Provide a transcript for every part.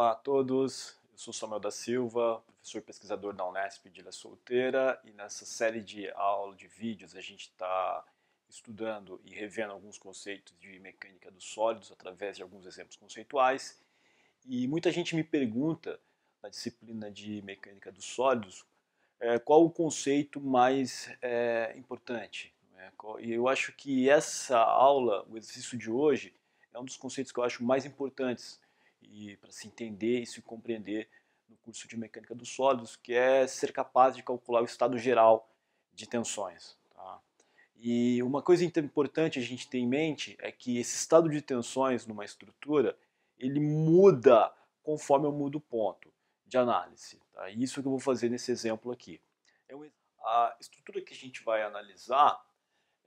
Olá a todos, eu sou Samuel da Silva, professor pesquisador da Unesp de Ilha Solteira e nessa série de aula de vídeos a gente está estudando e revendo alguns conceitos de mecânica dos sólidos através de alguns exemplos conceituais e muita gente me pergunta na disciplina de mecânica dos sólidos é, qual o conceito mais é, importante né? e eu acho que essa aula, o exercício de hoje é um dos conceitos que eu acho mais importantes e para se entender e se compreender no curso de mecânica dos sólidos, que é ser capaz de calcular o estado geral de tensões. Tá? E uma coisa importante a gente ter em mente é que esse estado de tensões numa estrutura ele muda conforme eu mudo o ponto de análise. Tá? isso que eu vou fazer nesse exemplo aqui. É a estrutura que a gente vai analisar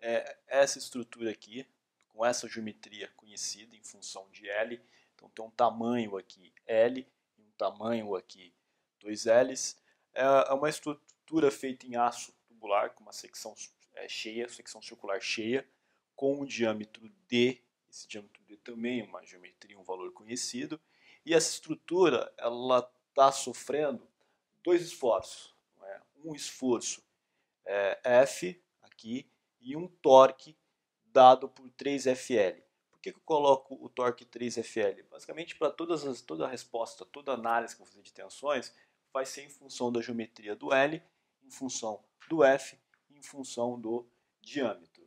é essa estrutura aqui, com essa geometria conhecida em função de L então tem um tamanho aqui L e um tamanho aqui 2Ls. É, é uma estrutura feita em aço tubular, com uma secção é, cheia, secção circular cheia, com um diâmetro D. Esse diâmetro D também é uma geometria, um valor conhecido. E essa estrutura ela está sofrendo dois esforços. Né? Um esforço é, F aqui e um torque dado por 3FL que, que eu coloco o torque 3FL? Basicamente, para todas as, toda a resposta, toda a análise que eu vou fazer de tensões, vai ser em função da geometria do L, em função do F, em função do diâmetro.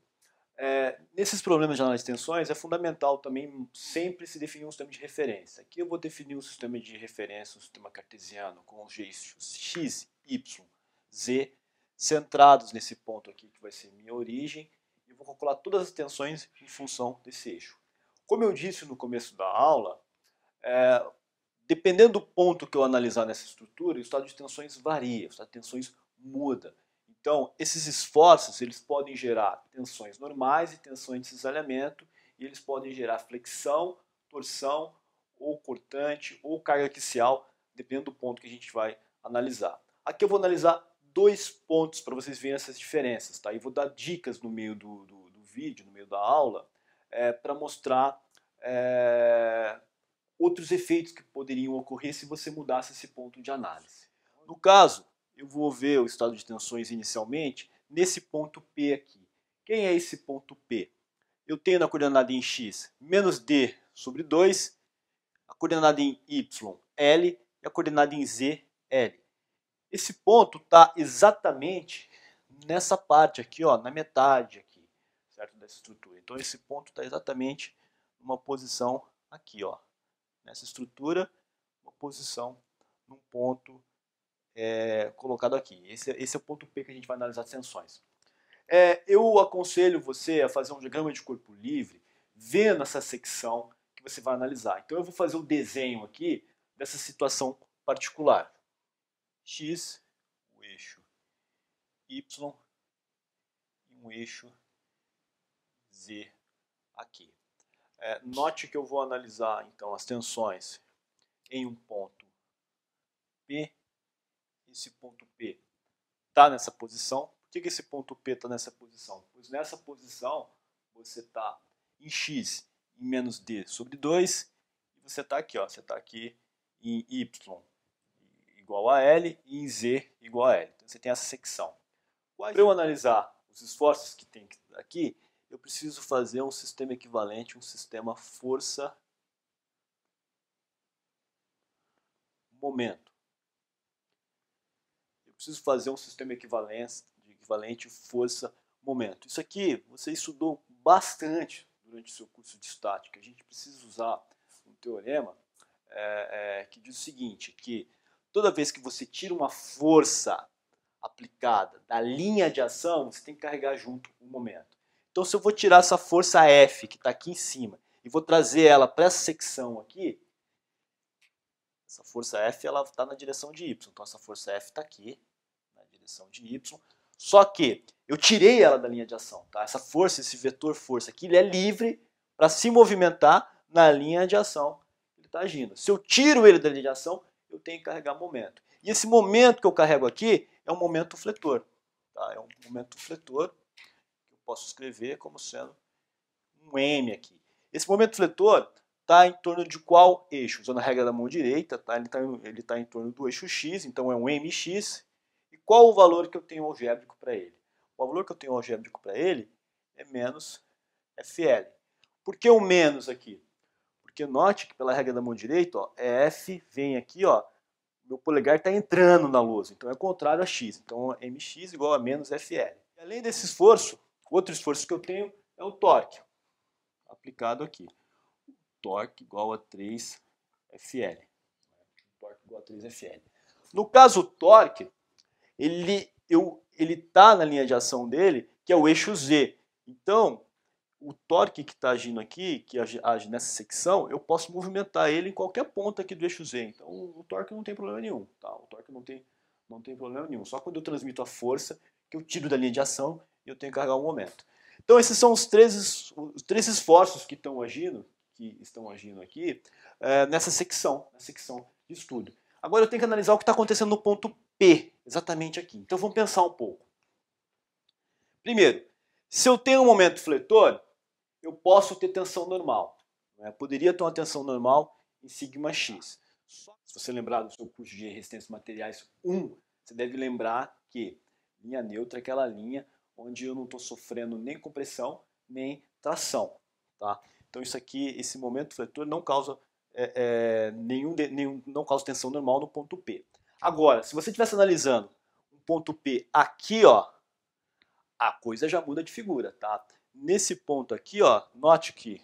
É, nesses problemas de análise de tensões, é fundamental também sempre se definir um sistema de referência. Aqui eu vou definir um sistema de referência, um sistema cartesiano, com os eixos x, y, z, centrados nesse ponto aqui, que vai ser minha origem, e vou calcular todas as tensões em função desse eixo. Como eu disse no começo da aula, é, dependendo do ponto que eu analisar nessa estrutura, o estado de tensões varia, o estado de tensões muda. Então, esses esforços eles podem gerar tensões normais e tensões de cisalhamento, e eles podem gerar flexão, torção, ou cortante, ou carga axial, dependendo do ponto que a gente vai analisar. Aqui eu vou analisar dois pontos para vocês verem essas diferenças, tá? E vou dar dicas no meio do, do, do vídeo, no meio da aula, é, para mostrar é, outros efeitos que poderiam ocorrer se você mudasse esse ponto de análise. No caso, eu vou ver o estado de tensões inicialmente nesse ponto P aqui. Quem é esse ponto P? Eu tenho na coordenada em x menos d sobre 2, a coordenada em y, l, e a coordenada em z, l. Esse ponto está exatamente nessa parte aqui, ó, na metade aqui certo? Dessa estrutura. Então esse ponto está exatamente numa posição aqui, ó. Nessa estrutura, uma posição num ponto é, colocado aqui. Esse, é, esse é o ponto P que a gente vai analisar as tensões. É, eu aconselho você a fazer um diagrama de corpo livre vendo essa secção que você vai analisar. Então eu vou fazer um desenho aqui dessa situação particular. X, o eixo Y e um eixo Z aqui. É, note que eu vou analisar então as tensões em um ponto P. Esse ponto P está nessa posição. Por que, que esse ponto P está nessa posição? Pois nessa posição você está em x em menos d sobre 2 e você está aqui, ó, você está aqui em y igual a L e em Z igual a L. Então você tem essa secção. Para eu analisar os esforços que tem aqui, eu preciso fazer um sistema equivalente, um sistema força momento. Eu preciso fazer um sistema equivalente, equivalente força momento. Isso aqui você estudou bastante durante o seu curso de estática. A gente precisa usar um teorema é, é, que diz o seguinte, que toda vez que você tira uma força aplicada da linha de ação, você tem que carregar junto o momento. Então, se eu vou tirar essa força F que está aqui em cima e vou trazer ela para essa secção aqui, essa força F está na direção de Y. Então, essa força F está aqui, na direção de Y. Só que eu tirei ela da linha de ação. Tá? Essa força, esse vetor força aqui, ele é livre para se movimentar na linha de ação que ele está agindo. Se eu tiro ele da linha de ação, eu tenho que carregar momento. E esse momento que eu carrego aqui é um momento fletor. Tá? É um momento fletor posso escrever como sendo um M aqui. Esse momento fletor está em torno de qual eixo? Usando a regra da mão direita, tá? ele está ele tá em torno do eixo X, então é um MX. E qual o valor que eu tenho algébrico para ele? O valor que eu tenho algébrico para ele é menos FL. Por que o menos aqui? Porque note que pela regra da mão direita, ó, é F vem aqui, ó, meu polegar está entrando na lousa, então é contrário a X. Então é MX igual a menos FL. E além desse esforço, Outro esforço que eu tenho é o torque, aplicado aqui. Torque igual a 3FL. Torque igual a 3FL. No caso, o torque, ele está na linha de ação dele, que é o eixo Z. Então, o torque que está agindo aqui, que age nessa secção, eu posso movimentar ele em qualquer ponta aqui do eixo Z. Então o torque não tem problema nenhum. Tá? O torque não tem, não tem problema nenhum. Só quando eu transmito a força que eu tiro da linha de ação e eu tenho que carregar um momento. Então esses são os três, os três esforços que estão agindo, que estão agindo aqui é, nessa secção, na secção de estudo. Agora eu tenho que analisar o que está acontecendo no ponto P, exatamente aqui. Então vamos pensar um pouco. Primeiro, se eu tenho um momento fletor, eu posso ter tensão normal. Né? Poderia ter uma tensão normal em sigma x. Se você lembrar do seu curso de resistência materiais 1, você deve lembrar que linha neutra é aquela linha onde eu não estou sofrendo nem compressão, nem tração. Tá? Então isso aqui, esse momento fletor não causa é, é, nenhum, nenhum, não causa tensão normal no ponto P. Agora, se você estivesse analisando um ponto P aqui, ó, a coisa já muda de figura, tá? Nesse ponto aqui, ó, note que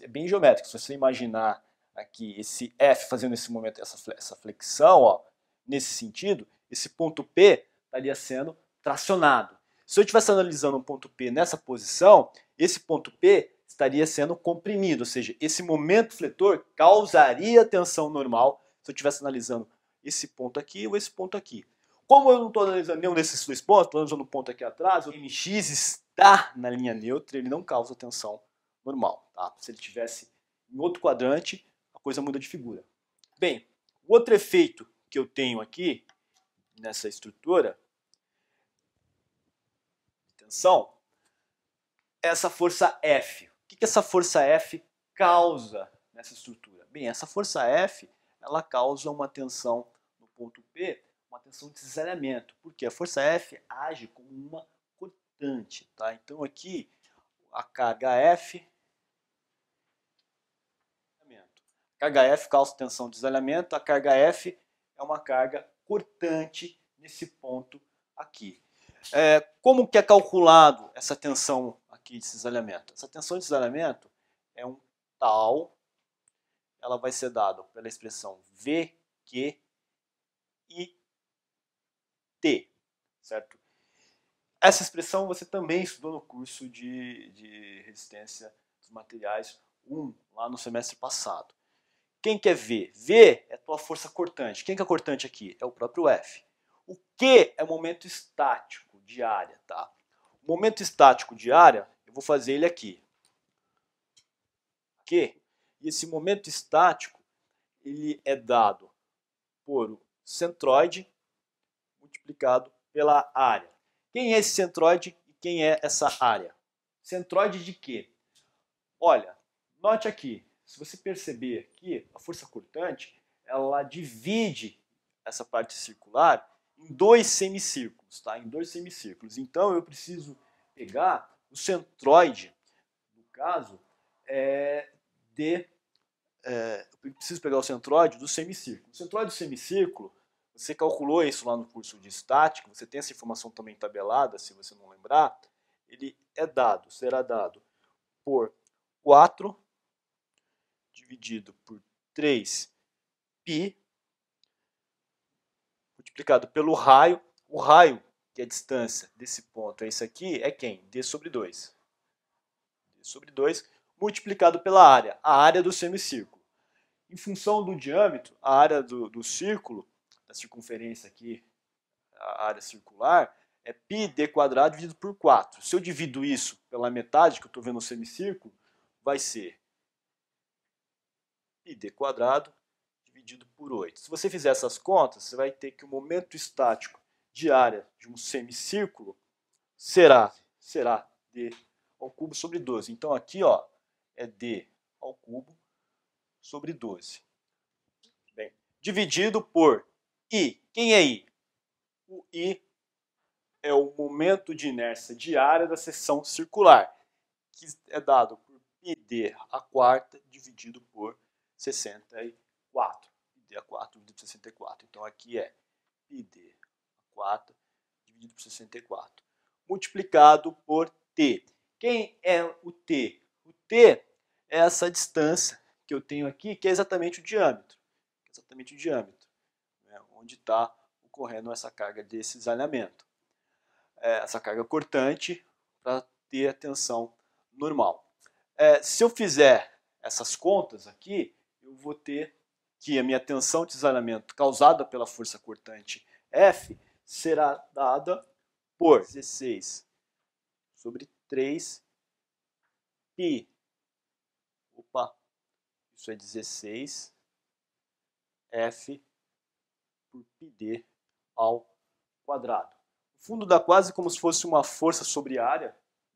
é bem geométrico. Se você imaginar aqui esse F fazendo esse momento essa flexão, ó, nesse sentido, esse ponto P estaria sendo tracionado. Se eu estivesse analisando um ponto P nessa posição, esse ponto P estaria sendo comprimido, ou seja, esse momento fletor causaria tensão normal se eu estivesse analisando esse ponto aqui ou esse ponto aqui. Como eu não estou analisando nenhum desses dois pontos, estou analisando o um ponto aqui atrás, o MX está na linha neutra, ele não causa tensão normal. Tá? Se ele tivesse em outro quadrante, a coisa muda de figura. Bem, o outro efeito que eu tenho aqui nessa estrutura atenção, essa força F. O que, que essa força F causa nessa estrutura? Bem, essa força F ela causa uma tensão no ponto P, uma tensão de cisalhamento, porque a força F age como uma cortante. Tá? Então aqui a carga F a carga F causa tensão de isolamento, a carga F é uma carga cortante nesse ponto aqui. É, como que é calculado essa tensão aqui de cisalhamento? Essa tensão de cisalhamento é um tal, ela vai ser dada pela expressão VQ e T, certo? Essa expressão você também estudou no curso de, de resistência dos materiais 1, lá no semestre passado. Quem quer é V? V é a tua força cortante. Quem que é cortante aqui? É o próprio F. O Q é momento estático de área, tá? O momento estático de área, eu vou fazer ele aqui. Aqui. E esse momento estático, ele é dado por o centroide multiplicado pela área. Quem é esse centroide e quem é essa área? Centroide de quê? Olha, note aqui, se você perceber aqui, a força cortante, ela divide essa parte circular em dois semicírculos centroides, tá? em dois semicírculos. Então eu preciso pegar o centroide, no caso, é, de, é, eu preciso pegar o centroide do semicírculo. O centroide do semicírculo, você calculou isso lá no curso de estática, você tem essa informação também tabelada, se você não lembrar, ele é dado, será dado por 4 dividido por 3π multiplicado pelo raio. O raio que a distância desse ponto a isso aqui é quem? D sobre 2. D sobre 2 multiplicado pela área, a área do semicírculo. Em função do diâmetro, a área do, do círculo, da circunferência aqui, a área circular, é πd quadrado dividido por 4. Se eu divido isso pela metade, que eu estou vendo o semicírculo, vai ser πd quadrado dividido por 8. Se você fizer essas contas, você vai ter que o momento estático de área de um semicírculo será, será D ao cubo sobre 12. Então aqui ó, é D ao cubo sobre 12. Bem, dividido por I. Quem é I? O I é o momento de inércia diária da seção circular, que é dado por πd a quarta dividido por 64. πd a 4 dividido por 64. Então aqui é πd 64 dividido por 64, multiplicado por t. Quem é o t? O t é essa distância que eu tenho aqui, que é exatamente o diâmetro. É exatamente o diâmetro, né, onde está ocorrendo essa carga de cisalhamento. É, essa carga cortante para ter a tensão normal. É, se eu fizer essas contas aqui, eu vou ter que a minha tensão de cisalhamento causada pela força cortante F será dada por 16 sobre 3 pi. Opa, isso é 16 f por πd ao quadrado. O fundo dá quase como se fosse uma força sobre área,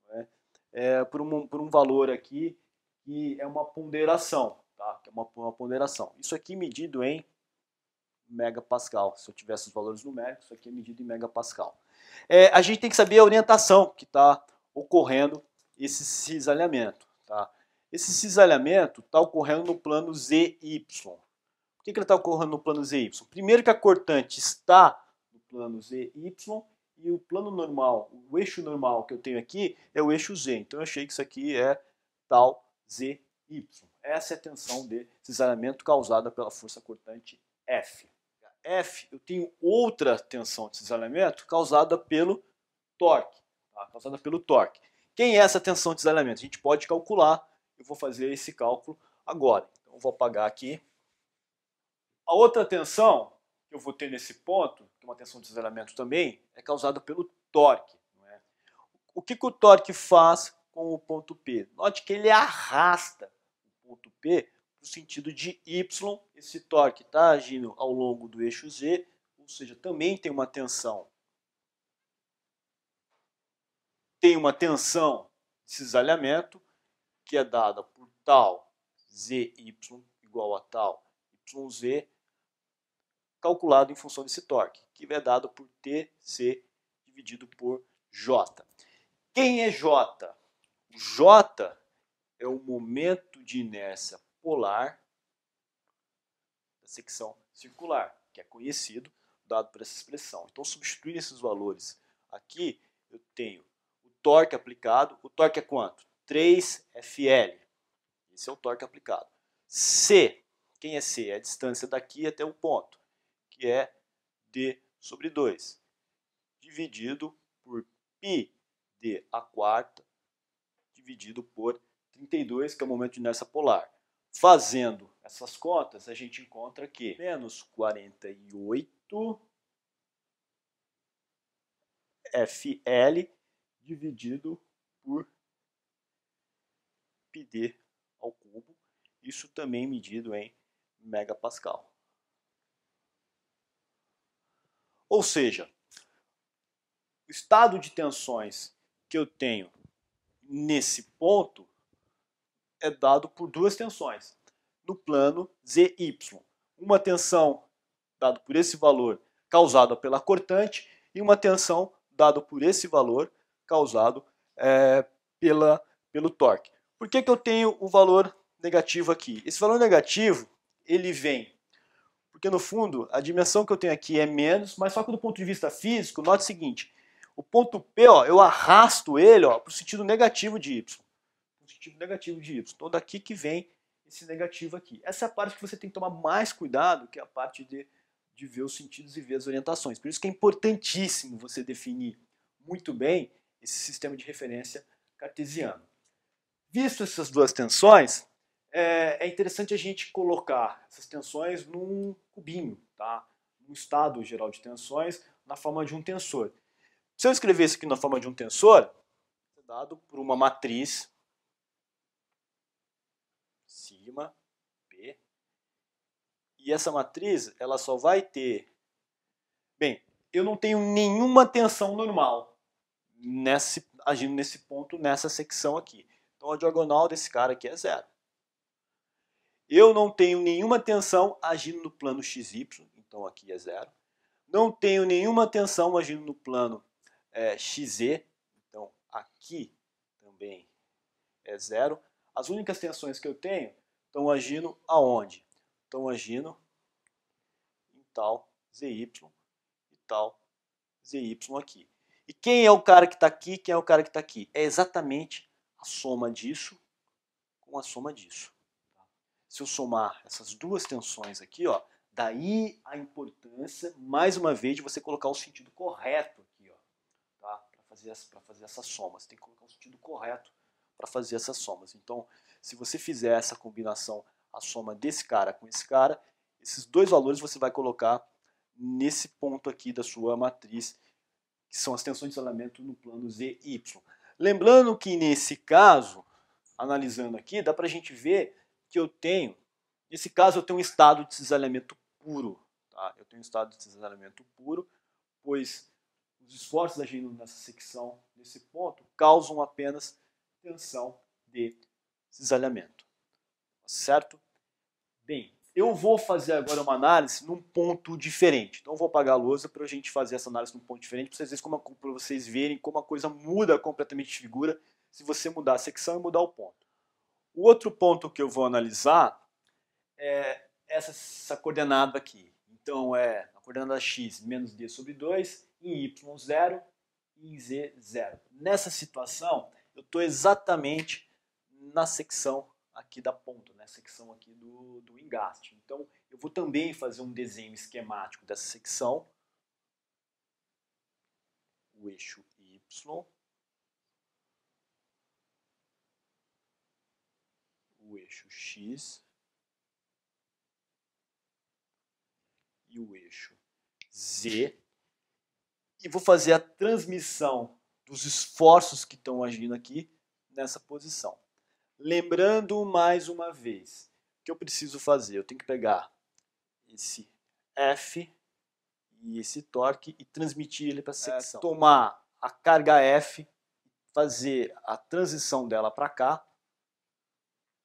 né? é, por, um, por um valor aqui que é uma ponderação, tá? que é uma, uma ponderação. Isso aqui medido em megapascal. Se eu tivesse os valores numéricos, isso aqui é medido em megapascal. É, a gente tem que saber a orientação que está ocorrendo esse cisalhamento. Tá? Esse cisalhamento está ocorrendo no plano ZY. Por que, que ele está ocorrendo no plano ZY? Primeiro que a cortante está no plano ZY e o plano normal, o eixo normal que eu tenho aqui é o eixo Z. Então eu achei que isso aqui é tal ZY. Essa é a tensão de cisalhamento causada pela força cortante F. F, eu tenho outra tensão de cisalhamento causada pelo torque. Tá? Causada pelo torque. Quem é essa tensão de cisalhamento? A gente pode calcular. Eu vou fazer esse cálculo agora. Então, eu vou apagar aqui. A outra tensão que eu vou ter nesse ponto, que é uma tensão de cisalhamento também, é causada pelo torque. É? O que, que o torque faz com o ponto P? Note que ele arrasta o ponto P no sentido de Y. Esse torque está agindo ao longo do eixo Z, ou seja, também tem uma tensão. Tem uma tensão de cisalhamento, que é dada por tal ZY igual a tal YZ, calculado em função desse torque, que é dado por TC dividido por J. Quem é J? J é o momento de inércia polar da secção circular, que é conhecido, dado por essa expressão. Então, substituindo esses valores aqui, eu tenho o torque aplicado. O torque é quanto? 3FL. Esse é o torque aplicado. C, quem é C? É a distância daqui até o ponto, que é D sobre 2, dividido por π d a quarta, dividido por 32, que é o momento de inércia polar. Fazendo essas contas, a gente encontra que menos 48 FL dividido por PD ao cubo, isso também medido em megapascal. Ou seja, o estado de tensões que eu tenho nesse ponto é dado por duas tensões no plano ZY. Uma tensão dada por esse valor causada pela cortante e uma tensão dada por esse valor causado é, pela, pelo torque. Por que, que eu tenho o valor negativo aqui? Esse valor negativo ele vem porque no fundo a dimensão que eu tenho aqui é menos, mas só que do ponto de vista físico, note o seguinte, o ponto P ó, eu arrasto ele para o sentido negativo de Y positivo negativo de y. Então daqui que vem esse negativo aqui. Essa é a parte que você tem que tomar mais cuidado, que é a parte de, de ver os sentidos e ver as orientações. Por isso que é importantíssimo você definir muito bem esse sistema de referência cartesiano. Visto essas duas tensões, é, é interessante a gente colocar essas tensões num cubinho, tá? num estado geral de tensões, na forma de um tensor. Se eu escrever isso aqui na forma de um tensor, é dado por uma matriz sigma P. E essa matriz, ela só vai ter... Bem, eu não tenho nenhuma tensão normal nesse, agindo nesse ponto, nessa secção aqui. Então a diagonal desse cara aqui é zero. Eu não tenho nenhuma tensão agindo no plano XY, então aqui é zero. Não tenho nenhuma tensão agindo no plano é, eh, XZ, então aqui também é zero. As únicas tensões que eu tenho estão agindo aonde? Estão agindo em tal ZY e tal ZY aqui. E quem é o cara que está aqui, quem é o cara que está aqui? É exatamente a soma disso com a soma disso. Se eu somar essas duas tensões aqui, ó, daí a importância, mais uma vez, de você colocar o sentido correto aqui, ó, tá? para fazer, fazer essa soma. Você tem que colocar o sentido correto para fazer essas somas. Então, se você fizer essa combinação, a soma desse cara com esse cara, esses dois valores você vai colocar nesse ponto aqui da sua matriz, que são as tensões de isolamento no plano z y. Lembrando que nesse caso, analisando aqui, dá para a gente ver que eu tenho, nesse caso eu tenho um estado de cisalhamento puro. Tá? Eu tenho um estado de cisalhamento puro, pois os esforços agindo nessa secção, nesse ponto, causam apenas obtenção de cisalhamento. Certo? Bem, eu vou fazer agora uma análise num ponto diferente. Então, eu vou apagar a lousa para a gente fazer essa análise num ponto diferente, para vocês, como, vocês verem como a coisa muda completamente de figura se você mudar a secção e mudar o ponto. O outro ponto que eu vou analisar é essa, essa coordenada aqui. Então, é a coordenada x menos d sobre 2, em y, 0 e em z, 0. Nessa situação, eu estou exatamente na secção aqui da ponta, né? secção aqui do, do engaste. Então, eu vou também fazer um desenho esquemático dessa secção. O eixo Y. O eixo X. E o eixo Z. E vou fazer a transmissão dos esforços que estão agindo aqui nessa posição. Lembrando mais uma vez, o que eu preciso fazer? Eu tenho que pegar esse F e esse torque e transmitir ele para a é, secção. É, tomar a carga F, fazer a transição dela para cá.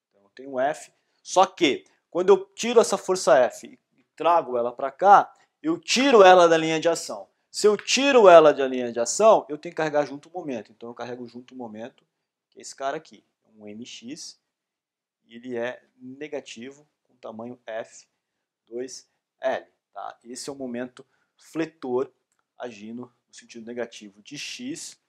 Então eu tenho um F. Só que quando eu tiro essa força F e trago ela para cá, eu tiro ela da linha de ação. Se eu tiro ela da linha de ação, eu tenho que carregar junto o momento. Então eu carrego junto o momento, que é esse cara aqui, é um MX, e ele é negativo com tamanho F2L. Tá? Esse é o momento fletor agindo no sentido negativo de X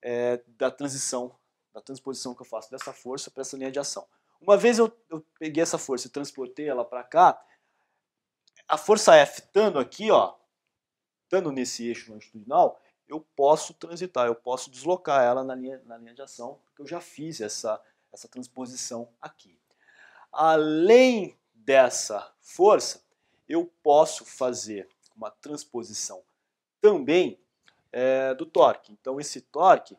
é, da transição, da transposição que eu faço dessa força para essa linha de ação. Uma vez eu, eu peguei essa força e transportei ela para cá, a força F estando aqui, ó, estando nesse eixo longitudinal, eu posso transitar, eu posso deslocar ela na linha, na linha de ação, porque eu já fiz essa, essa transposição aqui. Além dessa força, eu posso fazer uma transposição também é, do torque. Então esse torque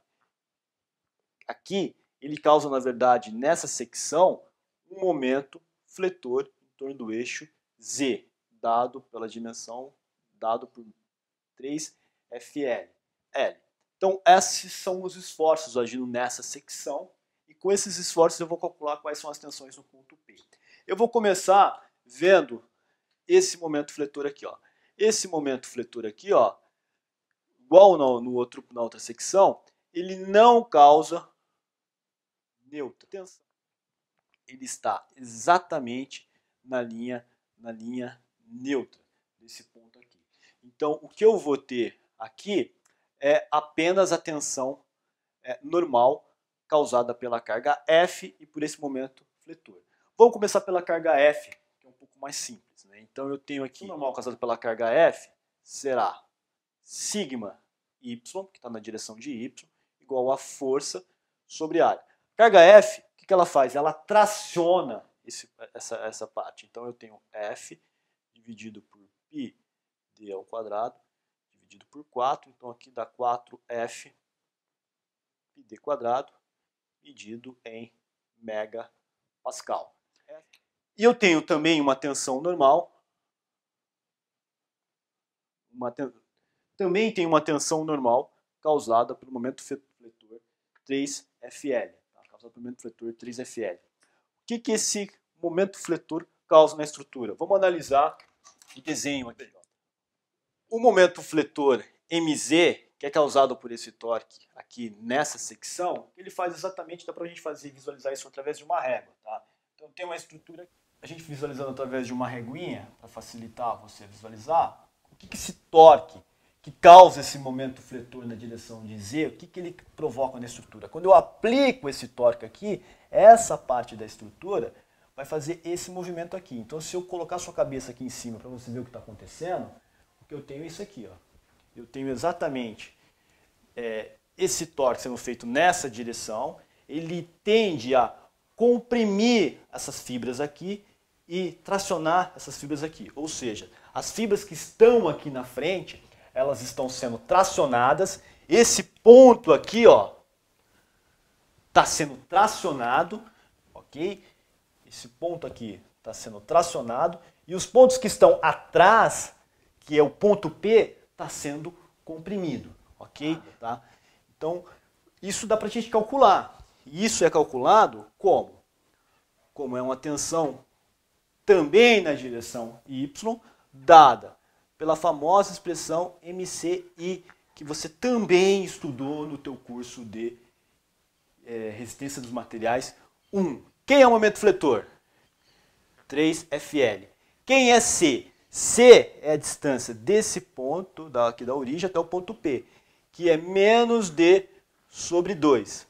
aqui, ele causa na verdade nessa secção um momento fletor em torno do eixo Z, dado pela dimensão, dado por 3FL. Então, esses são os esforços agindo nessa secção, e com esses esforços eu vou calcular quais são as tensões no ponto P. Eu vou começar vendo esse momento fletor aqui. Ó. Esse momento fletor aqui, ó, igual no, no outro, na outra secção, ele não causa neutra tensão. Ele está exatamente na linha, na linha neutra. Então, o que eu vou ter aqui é apenas a tensão é, normal causada pela carga F e por esse momento fletor. Vamos começar pela carga F, que é um pouco mais simples. Né? Então, eu tenho aqui, o normal causado pela carga F será sigma y, que está na direção de y, igual a força sobre a área. Carga F, o que, que ela faz? Ela traciona esse, essa, essa parte. Então eu tenho F dividido por π D ao é quadrado dividido por 4. Então aqui dá 4F πd quadrado medido em megapascal. E eu tenho também uma tensão normal. Uma ten... Também tem uma tensão normal causada pelo momento fletor 3FL. Tá? Causada pelo momento fletor 3FL. O que, que esse momento fletor causa na estrutura? Vamos analisar o desenho aqui. Ó. O momento fletor MZ, que é causado é por esse torque aqui nessa secção, ele faz exatamente, dá para a gente fazer, visualizar isso através de uma régua. Tá? Então tem uma estrutura, a gente visualizando através de uma reguinha, para facilitar você visualizar, o que, que esse torque que causa esse momento fletor na direção de Z, o que, que ele provoca na estrutura? Quando eu aplico esse torque aqui, essa parte da estrutura vai fazer esse movimento aqui. Então, se eu colocar sua cabeça aqui em cima para você ver o que está acontecendo, eu tenho isso aqui. Ó. Eu tenho exatamente é, esse torque sendo feito nessa direção. Ele tende a comprimir essas fibras aqui e tracionar essas fibras aqui. Ou seja, as fibras que estão aqui na frente, elas estão sendo tracionadas. Esse ponto aqui, ó, está sendo tracionado, ok? Esse ponto aqui está sendo tracionado e os pontos que estão atrás que é o ponto P, está sendo comprimido, ok? Tá? Então, isso dá para a gente calcular. E isso é calculado como? Como é uma tensão também na direção Y, dada pela famosa expressão MCI, que você também estudou no teu curso de é, resistência dos materiais 1. Quem é o momento fletor? 3FL. Quem é C? C é a distância desse ponto, daqui da origem, até o ponto P, que é menos D sobre 2.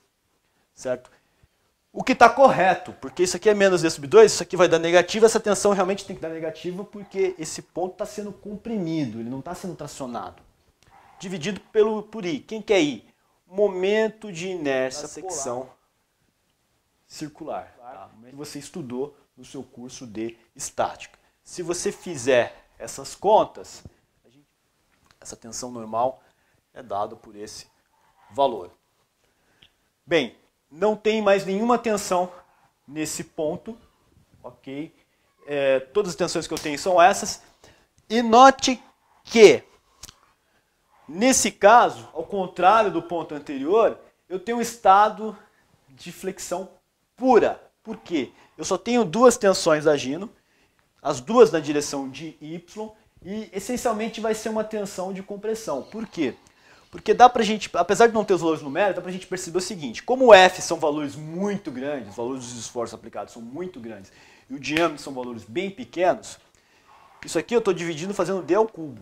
Certo? O que está correto, porque isso aqui é menos D sobre 2, isso aqui vai dar negativo, essa tensão realmente tem que dar negativo porque esse ponto está sendo comprimido, ele não está sendo tracionado. Dividido pelo, por I. Quem quer é I? Momento de inércia da tá secção polar. circular, tá? que você estudou no seu curso de estática. Se você fizer essas contas, essa tensão normal é dada por esse valor. Bem, não tem mais nenhuma tensão nesse ponto, ok? É, todas as tensões que eu tenho são essas. E note que, nesse caso, ao contrário do ponto anterior, eu tenho um estado de flexão pura. Por quê? Eu só tenho duas tensões agindo as duas na direção de Y, e essencialmente vai ser uma tensão de compressão. Por quê? Porque dá pra gente, apesar de não ter os valores numéricos, dá pra gente perceber o seguinte, como F são valores muito grandes, os valores dos esforços aplicados são muito grandes, e o diâmetro são valores bem pequenos, isso aqui eu estou dividindo fazendo D ao cubo.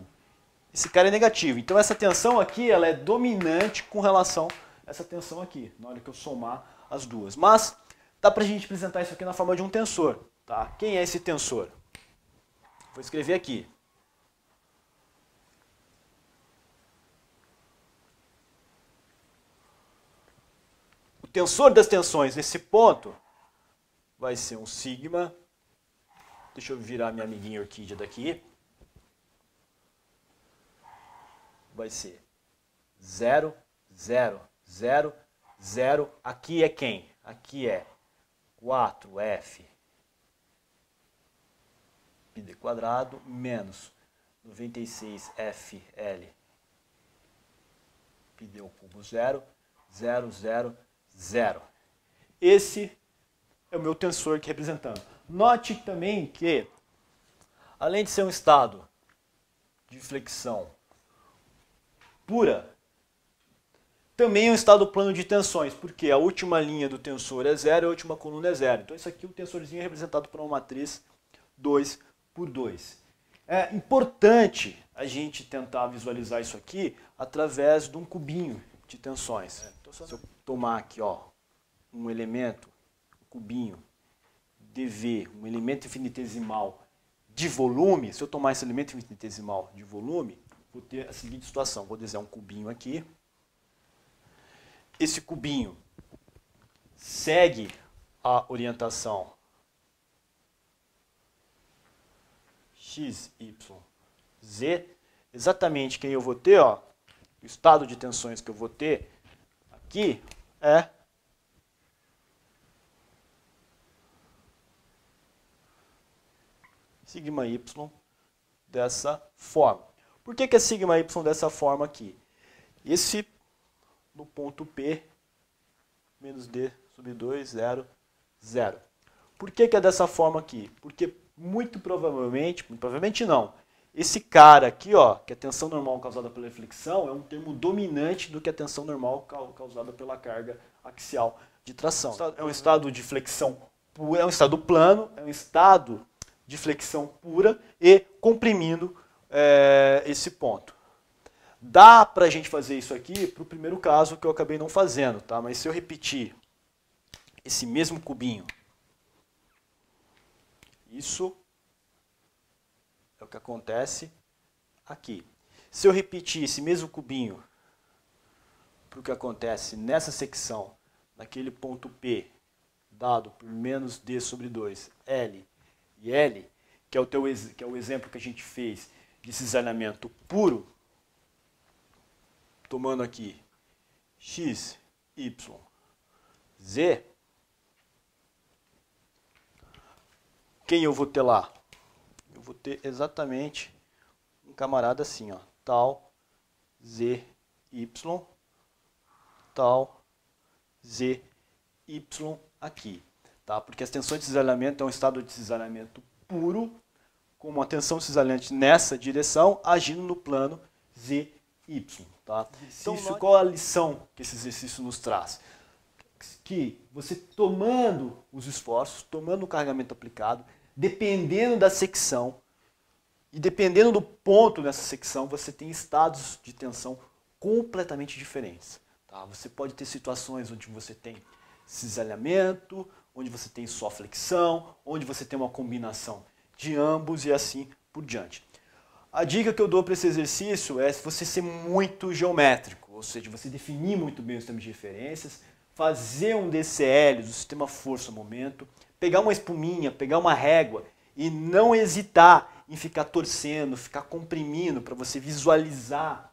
Esse cara é negativo. Então essa tensão aqui ela é dominante com relação a essa tensão aqui, na hora que eu somar as duas. Mas dá pra gente apresentar isso aqui na forma de um tensor. Tá? Quem é esse tensor? Vou escrever aqui. O tensor das tensões nesse ponto vai ser um sigma. Deixa eu virar minha amiguinha orquídea daqui. Vai ser 0, 0, 0, 0. Aqui é quem? Aqui é 4F πd menos 96fl πd o cubo zero, zero, zero, zero. Esse é o meu tensor aqui representando. Note também que, além de ser um estado de flexão pura, também é um estado plano de tensões, porque a última linha do tensor é zero, a última coluna é zero. Então isso aqui, o é tensorzinho representado por uma matriz 2 por 2. É importante a gente tentar visualizar isso aqui através de um cubinho de tensões. É, Se eu tomar aqui ó, um elemento, um cubinho, dv, um elemento infinitesimal de volume, se eu tomar esse elemento infinitesimal de volume, vou ter a seguinte situação. Vou desenhar um cubinho aqui. Esse cubinho segue a orientação x, y, z, exatamente quem eu vou ter, ó, o estado de tensões que eu vou ter aqui é sigma y dessa forma. Por que, que é sigma y dessa forma aqui? Esse no ponto P menos D sub 2, 0, 0. Por que, que é dessa forma aqui? Porque muito provavelmente, muito provavelmente não. Esse cara aqui, ó, que é a tensão normal causada pela flexão, é um termo dominante do que a tensão normal causada pela carga axial de tração. É um estado de flexão pura, é um estado plano, é um estado de flexão pura e comprimindo é, esse ponto. Dá para a gente fazer isso aqui para o primeiro caso que eu acabei não fazendo, tá? mas se eu repetir esse mesmo cubinho isso é o que acontece aqui. Se eu repetir esse mesmo cubinho para o que acontece nessa secção, naquele ponto P, dado por menos D sobre 2, L e L, que é o, teu, que é o exemplo que a gente fez de cisalhamento puro, tomando aqui x, y, z, Quem eu vou ter lá? Eu vou ter exatamente um camarada assim, ó, tal z y tal z y aqui, tá? Porque as tensões de cisalhamento é um estado de cisalhamento puro com uma tensão cisalhante nessa direção agindo no plano z y, tá? Então, qual a lição que esse exercício nos traz? que você tomando os esforços, tomando o carregamento aplicado, dependendo da secção e dependendo do ponto nessa secção, você tem estados de tensão completamente diferentes. Tá? Você pode ter situações onde você tem cisalhamento, onde você tem só flexão, onde você tem uma combinação de ambos e assim por diante. A dica que eu dou para esse exercício é você ser muito geométrico, ou seja, você definir muito bem os termos de referências, fazer um DCL do sistema força-momento, pegar uma espuminha, pegar uma régua e não hesitar em ficar torcendo, ficar comprimindo para você visualizar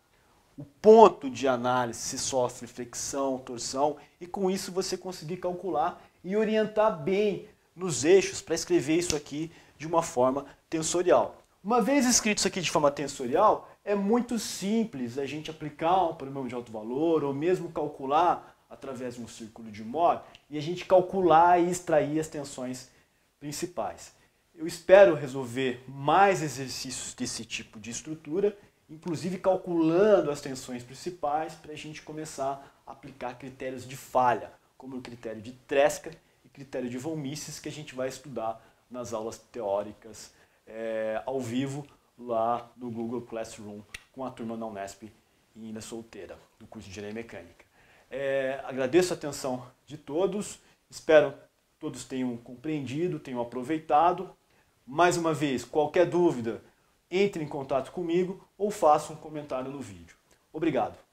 o ponto de análise se sofre flexão, torção e com isso você conseguir calcular e orientar bem nos eixos para escrever isso aqui de uma forma tensorial. Uma vez escrito isso aqui de forma tensorial, é muito simples a gente aplicar um problema de alto valor ou mesmo calcular através de um círculo de Mohr e a gente calcular e extrair as tensões principais. Eu espero resolver mais exercícios desse tipo de estrutura, inclusive calculando as tensões principais para a gente começar a aplicar critérios de falha, como o critério de Tresca e critério de von Mises, que a gente vai estudar nas aulas teóricas é, ao vivo lá no Google Classroom com a turma da Unesp e ainda solteira do curso de Engenharia Mecânica. É, agradeço a atenção de todos, espero que todos tenham compreendido, tenham aproveitado. Mais uma vez, qualquer dúvida, entre em contato comigo ou faça um comentário no vídeo. Obrigado.